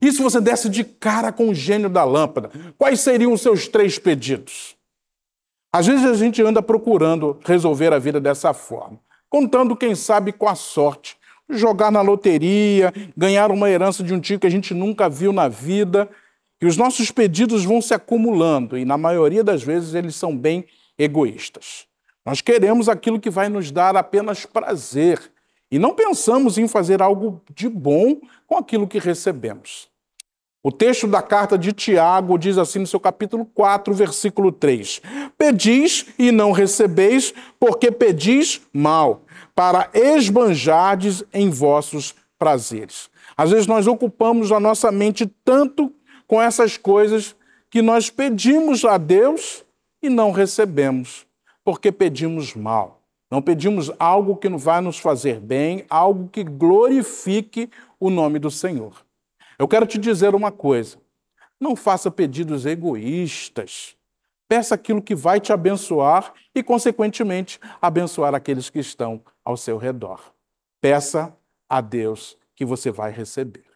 E se você desse de cara com o gênio da lâmpada, quais seriam os seus três pedidos? Às vezes a gente anda procurando resolver a vida dessa forma, contando, quem sabe, com a sorte. Jogar na loteria, ganhar uma herança de um tio que a gente nunca viu na vida. E os nossos pedidos vão se acumulando, e na maioria das vezes eles são bem egoístas. Nós queremos aquilo que vai nos dar apenas prazer, e não pensamos em fazer algo de bom com aquilo que recebemos. O texto da carta de Tiago diz assim no seu capítulo 4, versículo 3: Pedis e não recebeis, porque pedis mal, para esbanjardes em vossos prazeres. Às vezes nós ocupamos a nossa mente tanto com essas coisas que nós pedimos a Deus e não recebemos, porque pedimos mal. Não pedimos algo que não vá nos fazer bem, algo que glorifique o nome do Senhor. Eu quero te dizer uma coisa: não faça pedidos egoístas. Peça aquilo que vai te abençoar e, consequentemente, abençoar aqueles que estão ao seu redor. Peça a Deus que você vai receber.